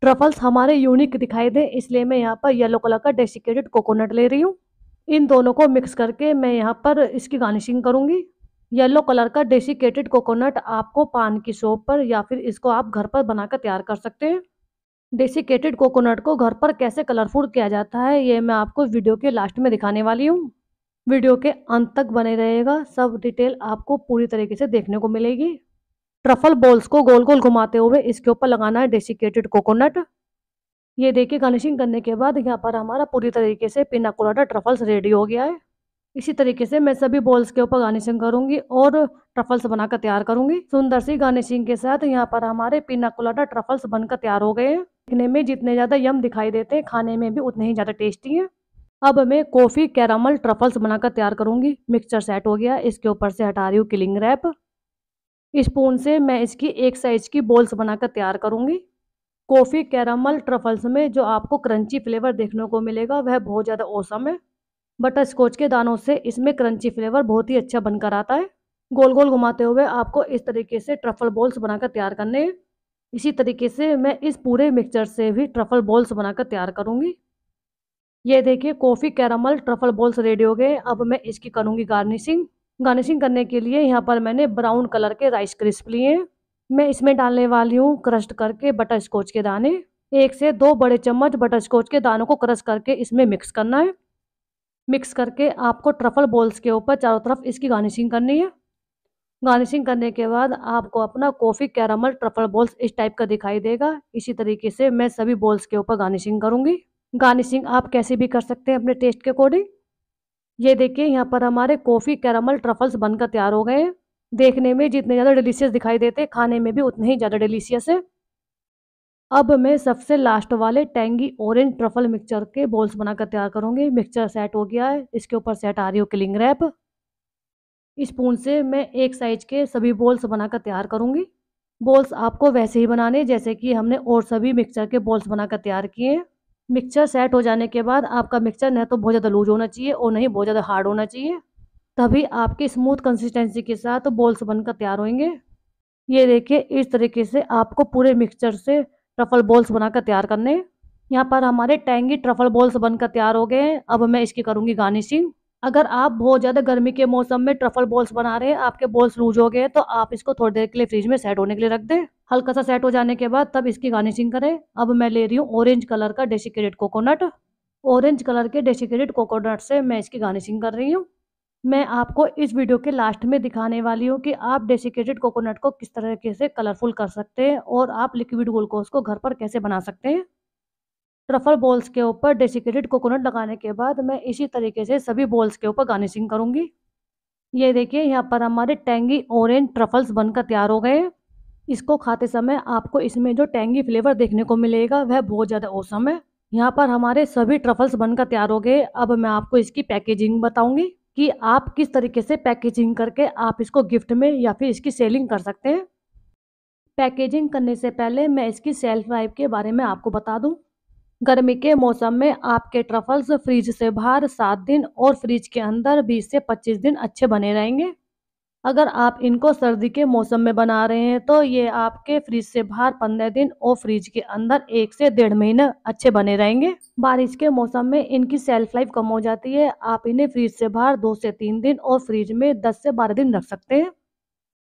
ट्रफल्स हमारे यूनिक दिखाई दें इसलिए मैं यहाँ पर येलो कलर का डेसिकेटेड कोकोनट ले रही हूँ इन दोनों को मिक्स करके मैं यहाँ पर इसकी गार्निशिंग करूँगी येलो कलर का डेसिकेटेड कोकोनट आपको पान की शॉप पर या फिर इसको आप घर पर बनाकर तैयार कर सकते हैं डेसिकेटेड कोकोनट को घर पर कैसे कलरफुल किया जाता है ये मैं आपको वीडियो के लास्ट में दिखाने वाली हूँ वीडियो के अंत तक बने रहेगा सब डिटेल आपको पूरी तरीके से देखने को मिलेगी ट्रफल बॉल्स को गोल गोल घुमाते हुए इसके ऊपर लगाना है डेसिकेटेड कोकोनट ये देखिए गार्निशिंग करने के बाद यहाँ पर हमारा पूरी तरीके से पिना कोलाटा ट्रफल्स रेडी हो गया है इसी तरीके से मैं सभी बॉल्स के ऊपर गार्निशिंग करूंगी और ट्रफल्स बनाकर तैयार करूंगी सुंदर सी गार्निशिंग के साथ यहाँ पर हमारे पिना कोलाटा ट्रफल्स बनकर तैयार हो गए हैं दिखने में जितने ज़्यादा यम दिखाई देते हैं खाने में भी उतने ही ज़्यादा टेस्टी है अब मैं कॉफ़ी कैरामल ट्रफल्स बनाकर तैयार करूँगी मिक्सचर सेट हो गया इसके ऊपर से हटा रही हूँ किलिंग रैप स्पून से मैं इसकी एक साइज की बॉल्स बनाकर तैयार करूँगी कॉफ़ी कैरामल ट्रफल्स में जो आपको क्रंची फ्लेवर देखने को मिलेगा वह बहुत ज़्यादा औसम है बटर स्कॉच के दानों से इसमें क्रंची फ्लेवर बहुत ही अच्छा बनकर आता है गोल गोल घुमाते हुए आपको इस तरीके से ट्रफल बॉल्स बनाकर तैयार करने हैं इसी तरीके से मैं इस पूरे मिक्सचर से भी ट्रफल बॉल्स बनाकर तैयार करूँगी ये देखिए coffee caramel truffle balls ready हो गए अब मैं इसकी करूँगी गार्निशिंग गार्निशिंग करने के लिए यहाँ पर मैंने ब्राउन कलर के राइस क्रिस्प लिए मैं इसमें डालने वाली हूँ क्रस्ट करके बटर स्कॉच के दाने एक से दो बड़े चम्मच बटर स्कॉच के दानों को क्रश करके इसमें मिक्स करना है मिक्स करके आपको ट्रफल बॉल्स के ऊपर चारों तरफ इसकी गार्निशिंग करनी है गार्निशिंग करने के बाद आपको अपना कॉफ़ी कैरामल ट्रफल बॉल्स इस टाइप का दिखाई देगा इसी तरीके से मैं सभी बॉल्स के ऊपर गार्निशिंग करूँगी गार्निशिंग आप कैसे भी कर सकते हैं अपने टेस्ट के अकॉर्डिंग ये देखिए यहाँ पर हमारे कॉफ़ी कैरामल ट्रफल्स बनकर तैयार हो गए हैं देखने में जितने ज़्यादा डिलीशियस दिखाई देते खाने में भी उतने ही ज़्यादा डिलीशियस है अब मैं सबसे लास्ट वाले टेंगी ऑरेंज ट्रफल मिक्सचर के बॉल्स बनाकर तैयार करूँगी मिक्सचर सेट हो गया है इसके ऊपर सेट आ रही हो किलिंग रैप स्पून से मैं एक साइज के सभी बॉल्स बनाकर तैयार करूँगी बॉल्स आपको वैसे ही बनाने जैसे कि हमने और सभी मिक्सचर के बॉल्स बनाकर तैयार किए हैं मिक्सचर सेट हो जाने के बाद आपका मिक्सचर न तो बहुत ज़्यादा लूज होना चाहिए और नहीं बहुत ज़्यादा हार्ड होना चाहिए तभी आपके स्मूथ कंसिस्टेंसी के साथ बॉल्स बनकर तैयार होंगे ये देखिए इस तरीके से आपको पूरे मिक्सचर से ट्रफल बॉल्स बनाकर तैयार करने यहाँ पर हमारे टेंगी ट्रफल बॉल्स बनकर तैयार हो गए हैं अब मैं इसकी करूँगी गार्निशिंग अगर आप बहुत ज़्यादा गर्मी के मौसम में ट्रफल बॉल्स बना रहे हैं आपके बॉल्स लूज हो गए तो आप इसको थोड़ी देर के लिए फ्रिज में सेट होने के लिए रख दें हल्का सा सेट हो जाने के बाद तब इसकी गार्निशिंग करें अब मैं ले रही हूँ ऑरेंज कलर का डेसिकेटेड कोकोनट ऑरेंज कलर के डेसिकेटेड कोकोनट से मैं इसकी गार्निशिंग कर रही हूँ मैं आपको इस वीडियो के लास्ट में दिखाने वाली हूँ कि आप डेसिकेटेड कोकोनट को किस तरीके से कलरफुल कर सकते हैं और आप लिक्विड ग्लूकोज को घर पर कैसे बना सकते हैं ट्रफल बॉल्स के ऊपर डेसिकेटेड कोकोनट लगाने के बाद मैं इसी तरीके से सभी बॉल्स के ऊपर गार्निशिंग करूँगी ये देखिए यहाँ पर हमारे टेंगी ऑरेंज ट्रफल्स बनकर तैयार हो गए इसको खाते समय आपको इसमें जो टेंगी फ्लेवर देखने को मिलेगा वह बहुत ज़्यादा औसम है यहाँ पर हमारे सभी ट्रफल्स बनकर तैयार हो गए अब मैं आपको इसकी पैकेजिंग बताऊँगी कि आप किस तरीके से पैकेजिंग करके आप इसको गिफ्ट में या फिर इसकी सेलिंग कर सकते हैं पैकेजिंग करने से पहले मैं इसकी सेल्फ लाइफ के बारे में आपको बता दूँ गर्मी के मौसम में आपके ट्रफल्स फ्रीज से बाहर सात दिन और फ्रिज के अंदर बीस से पच्चीस दिन अच्छे बने रहेंगे अगर आप इनको सर्दी के मौसम में बना रहे हैं तो ये आपके फ्रिज से बाहर पंद्रह दिन और फ्रिज के अंदर एक से डेढ़ महीने अच्छे बने रहेंगे बारिश के मौसम में इनकी सेल्फ लाइफ कम हो जाती है आप इन्हें फ्रिज से बाहर दो से तीन दिन और फ्रिज में दस से बारह दिन रख सकते हैं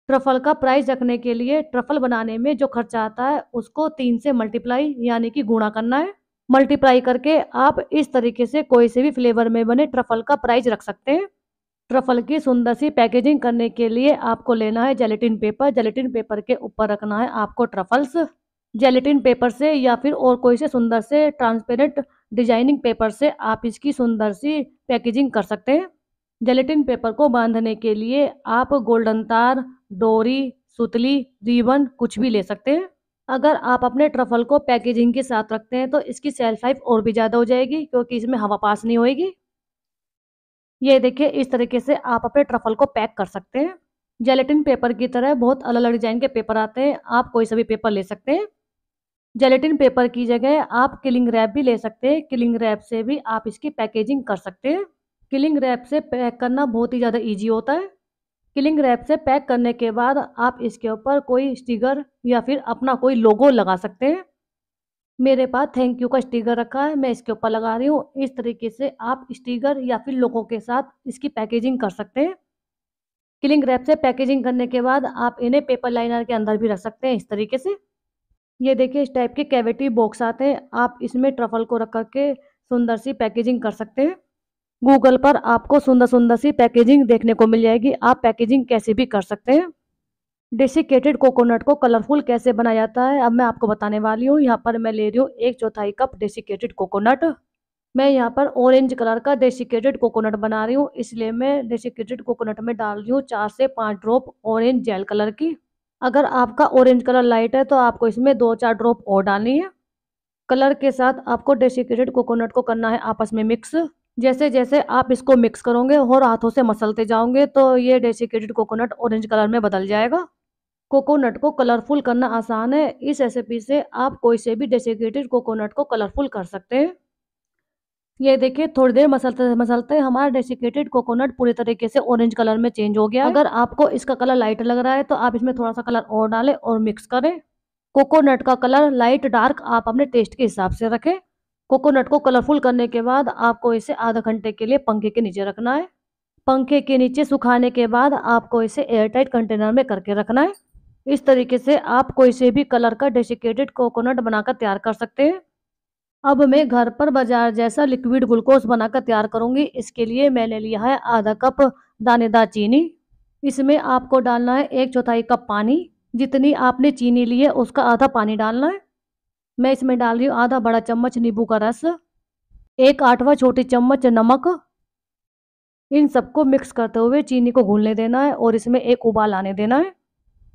ट्रफल का प्राइस रखने के लिए ट्रफल बनाने में जो खर्चा आता है उसको तीन से मल्टीप्लाई यानी कि गुणा करना है मल्टीप्लाई करके आप इस तरीके से कोई से भी फ्लेवर में बने ट्रफल का प्राइस रख सकते हैं ट्रफल की सुंदर सी पैकेजिंग करने के लिए आपको लेना है जेलेटिन पेपर जेलेटिन पेपर के ऊपर रखना है आपको ट्रफल्स जेलेटिन पेपर से या फिर और कोई से सुंदर से ट्रांसपेरेंट डिजाइनिंग पेपर से आप इसकी सुंदर सी पैकेजिंग कर सकते हैं जेलेटिन पेपर को बांधने के लिए आप गोल्डन तार डोरी सुतली रिबन कुछ भी ले सकते हैं अगर आप अपने ट्रफल को पैकेजिंग के साथ रखते हैं तो इसकी सेल्फ लाइफ और भी ज़्यादा हो जाएगी क्योंकि इसमें हवा पास नहीं होएगी ये देखिए इस तरीके से आप अपने ट्रफल को पैक कर सकते हैं जेलेटिन पेपर की तरह बहुत अलग अलग डिजाइन के पेपर आते हैं आप कोई सा भी पेपर ले सकते हैं जेलेटिन पेपर की जगह आप किलिंग रैप भी ले सकते हैं किलिंग रैप से भी आप इसकी पैकेजिंग कर सकते हैं किलिंग रैप से पैक करना बहुत ही ज़्यादा ईजी होता है किलिंग रैप से पैक करने के बाद आप इसके ऊपर कोई स्टिकर या फिर अपना कोई लोगो लगा सकते हैं मेरे पास थैंक यू का स्टिकर रखा है मैं इसके ऊपर लगा रही हूँ इस तरीके से आप स्टिकर या फिर लोगों के साथ इसकी पैकेजिंग कर सकते हैं किलिंग रैप से पैकेजिंग करने के बाद आप इन्हें पेपर लाइनर के अंदर भी रख सकते हैं इस तरीके से ये देखिए इस टाइप के कैविटी बॉक्स आते हैं आप इसमें ट्रफल को रख करके सुंदर सी पैकेजिंग कर सकते हैं गूगल पर आपको सुंदर सुंदर सी पैकेजिंग देखने को मिल जाएगी आप पैकेजिंग कैसे भी कर सकते हैं डेसिकेटेड कोकोनट को कलरफुल कैसे बनाया जाता है अब मैं आपको बताने वाली हूँ यहाँ पर मैं ले रही हूँ एक चौथाई कप डेसिकेटेड कोकोनट मैं यहाँ पर ऑरेंज कलर का डेसिकेटेड कोकोनट बना रही हूँ इसलिए मैं डेसिकेटेड कोकोनट में डाल रही हूँ चार से पाँच ड्रॉप ऑरेंज जेल कलर की अगर आपका ऑरेंज कलर लाइट है तो आपको इसमें दो चार ड्रॉप और डालनी है कलर के साथ आपको डेसिकेटेड कोकोनट को करना है आपस में मिक्स जैसे जैसे आप इसको मिक्स करोगे और हाथों से मसलते जाओगे तो ये डेसिकेटेड कोकोनट ऑरेंज कलर में बदल जाएगा कोकोनट को कलरफुल करना आसान है इस रेसिपी से आप कोई से भी डेसिकेटेड कोकोनट को कलरफुल कर सकते हैं ये देखिए थोड़ी देर मसलते मसलते हमारा डेसिकेटेड कोकोनट पूरे तरीके से ऑरेंज कलर में चेंज हो गया अगर आपको इसका कलर लाइट लग रहा है तो आप इसमें थोड़ा सा कलर और डालें और मिक्स करें कोकोनट का कलर लाइट डार्क आप अपने टेस्ट के हिसाब से रखें कोकोनट को कलरफुल करने के बाद आपको इसे आधा घंटे के लिए पंखे के नीचे रखना है पंखे के नीचे सुखाने के बाद आपको इसे एयरटाइट कंटेनर में करके रखना है इस तरीके से आप कोई से भी कलर का डेसिकेटेड कोकोनट बनाकर तैयार कर सकते हैं अब मैं घर पर बाजार जैसा लिक्विड ग्लूकोज बनाकर तैयार करूंगी इसके लिए मैंने लिया है आधा कप दानेदार चीनी इसमें आपको डालना है एक चौथाई कप पानी जितनी आपने चीनी ली है उसका आधा पानी डालना है मैं इसमें डाल रही हूँ आधा बड़ा चम्मच नींबू का रस एक आठवा छोटी चम्मच नमक इन सबको मिक्स करते हुए चीनी को घुलने देना है और इसमें एक उबाल आने देना है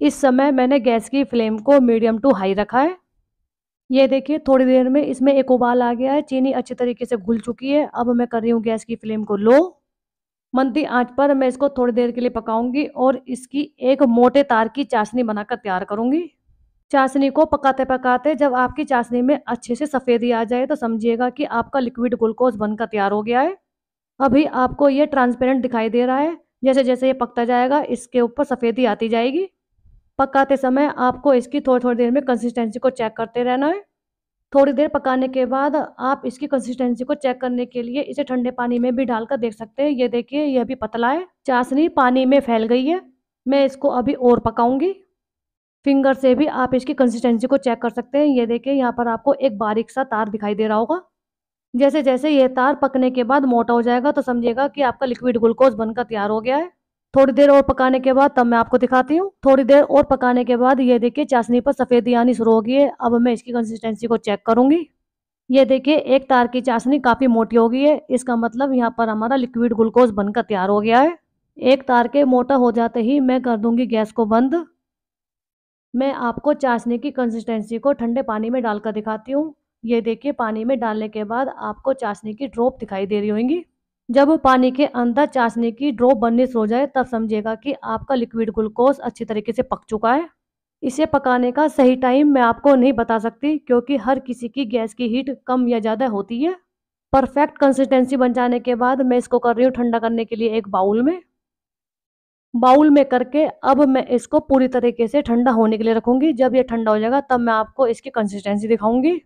इस समय मैंने गैस की फ्लेम को मीडियम टू हाई रखा है ये देखिए थोड़ी देर में इसमें एक उबाल आ गया है चीनी अच्छी तरीके से घुल चुकी है अब मैं कर रही हूँ गैस की फ्लेम को लो मंदी आंच पर मैं इसको थोड़ी देर के लिए पकाऊंगी और इसकी एक मोटे तार की चाशनी बनाकर तैयार करूंगी चाशनी को पकाते पकाते जब आपकी चाशनी में अच्छे से सफ़ेदी आ जाए तो समझिएगा कि आपका लिक्विड ग्लूकोज बनकर तैयार हो गया है अभी आपको ये ट्रांसपेरेंट दिखाई दे रहा है जैसे जैसे ये पकता जाएगा इसके ऊपर सफ़ेदी आती जाएगी पकाते समय आपको इसकी थोड़ी थोड़ी देर में कंसिस्टेंसी को चेक करते रहना है थोड़ी देर पकाने के बाद आप इसकी कंसिस्टेंसी को चेक करने के लिए इसे ठंडे पानी में भी डालकर देख सकते हैं ये देखिए यह अभी पतला है चाशनी पानी में फैल गई है मैं इसको अभी और पकाऊंगी फिंगर से भी आप इसकी कंसिस्टेंसी को चेक कर सकते हैं ये देखिए यहाँ पर आपको एक बारीक सा तार दिखाई दे रहा होगा जैसे जैसे यह तार पकने के बाद मोटा हो जाएगा तो समझिएगा कि आपका लिक्विड ग्लूकोज बनकर तैयार हो गया है थोड़ी देर और पकाने के बाद तब मैं आपको दिखाती हूँ थोड़ी देर और पकाने के बाद ये देखिए चाशनी पर सफ़ेदी आनी शुरू हो गई है अब मैं इसकी कंसिस्टेंसी को चेक करूँगी ये देखिए एक तार की चाशनी काफ़ी मोटी हो गई है इसका मतलब यहाँ पर हमारा लिक्विड ग्लूकोज बनकर तैयार हो गया है एक तार के मोटा हो जाते ही मैं कर दूंगी गैस को बंद मैं आपको चाशनी की कंसिस्टेंसी को ठंडे पानी में डालकर दिखाती हूँ ये देखिए पानी में डालने के बाद आपको चाशनी की ड्रॉप दिखाई दे रही होंगी जब पानी के अंदर चाशनी की ड्रॉप बनने शुरू हो जाए तब समझेगा कि आपका लिक्विड ग्लूकोज अच्छी तरीके से पक चुका है इसे पकाने का सही टाइम मैं आपको नहीं बता सकती क्योंकि हर किसी की गैस की हीट कम या ज़्यादा होती है परफेक्ट कंसिस्टेंसी बन जाने के बाद मैं इसको कर रही हूँ ठंडा करने के लिए एक बाउल में बाउल में करके अब मैं इसको पूरी तरीके से ठंडा होने के लिए रखूंगी जब ये ठंडा हो जाएगा तब मैं आपको इसकी कंसिस्टेंसी दिखाऊंगी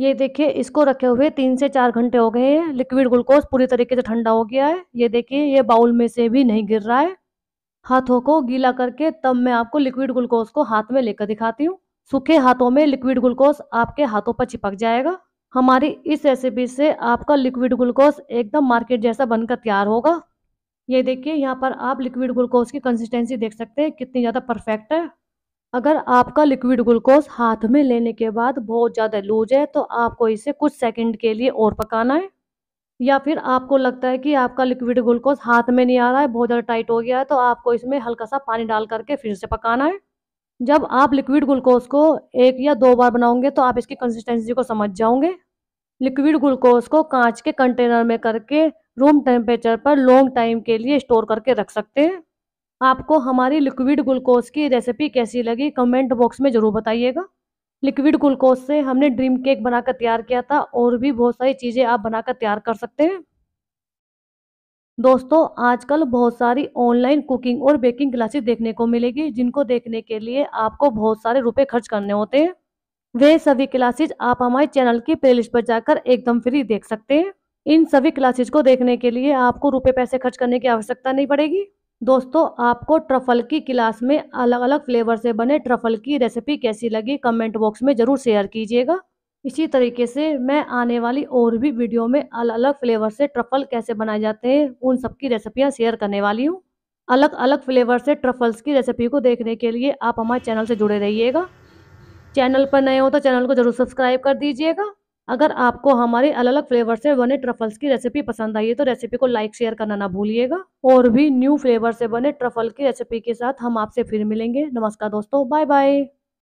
ये देखिए इसको रखे हुए तीन से चार घंटे हो गए हैं लिक्विड ग्लूकोज पूरी तरीके से ठंडा हो गया है ये देखिए ये बाउल में से भी नहीं गिर रहा है हाथों को गीला करके तब मैं आपको लिक्विड ग्लूकोज को हाथ में लेकर दिखाती हूँ सूखे हाथों में लिक्विड ग्लूकोज आपके हाथों पर चिपक जाएगा हमारी इस रेसिपी से आपका लिक्विड ग्लूकोज एकदम मार्केट जैसा बनकर तैयार होगा ये देखिए यहाँ पर आप लिक्विड ग्लूकोज की कंसिस्टेंसी देख सकते हैं कितनी ज़्यादा परफेक्ट है अगर आपका लिक्विड ग्लूकोज हाथ में लेने के बाद बहुत ज़्यादा लूज है तो आपको इसे कुछ सेकंड के लिए और पकाना है या फिर आपको लगता है कि आपका लिक्विड ग्लूकोज हाथ में नहीं आ रहा है बहुत ज़्यादा टाइट हो गया है तो आपको इसमें हल्का सा पानी डाल करके फिर से पकाना है जब आप लिक्विड ग्लूकोज को एक या दो बार बनाओगे तो आप इसकी कंसिस्टेंसी को समझ जाओगे लिक्विड ग्लूकोज को कांच के कंटेनर में करके रूम टेम्परेचर पर लॉन्ग टाइम के लिए स्टोर करके रख सकते हैं आपको हमारी लिक्विड ग्लूकोज की रेसिपी कैसी लगी कमेंट बॉक्स में ज़रूर बताइएगा लिक्विड ग्लूकोज से हमने ड्रीम केक बनाकर तैयार किया था और भी बहुत सारी चीज़ें आप बनाकर तैयार कर सकते हैं दोस्तों आजकल बहुत सारी ऑनलाइन कुकिंग और बेकिंग क्लासेस देखने को मिलेगी जिनको देखने के लिए आपको बहुत सारे रुपए खर्च करने होते हैं वे सभी क्लासेज आप हमारे चैनल की प्लेलिस्ट पर जाकर एकदम फ्री देख सकते हैं इन सभी क्लासेज को देखने के लिए आपको रुपये पैसे खर्च करने की आवश्यकता नहीं पड़ेगी दोस्तों आपको ट्रफल की क्लास में अलग अलग फ्लेवर से बने ट्रफल की रेसिपी कैसी लगी कमेंट बॉक्स में ज़रूर शेयर कीजिएगा इसी तरीके से मैं आने वाली और भी वीडियो में अलग अलग फ्लेवर से ट्रफल कैसे बनाए जाते हैं उन सबकी रेसिपियाँ शेयर करने वाली हूँ अलग अलग फ्लेवर से ट्रफल्स की रेसिपी को देखने के लिए आप हमारे चैनल से जुड़े रहिएगा चैनल पर नए हो तो चैनल को ज़रूर सब्सक्राइब कर दीजिएगा अगर आपको हमारे अलग अलग फ्लेवर से बने ट्रफल्स की रेसिपी पसंद आई है तो रेसिपी को लाइक शेयर करना ना भूलिएगा और भी न्यू फ्लेवर से बने ट्रफल की रेसिपी के साथ हम आपसे फिर मिलेंगे नमस्कार दोस्तों बाय बाय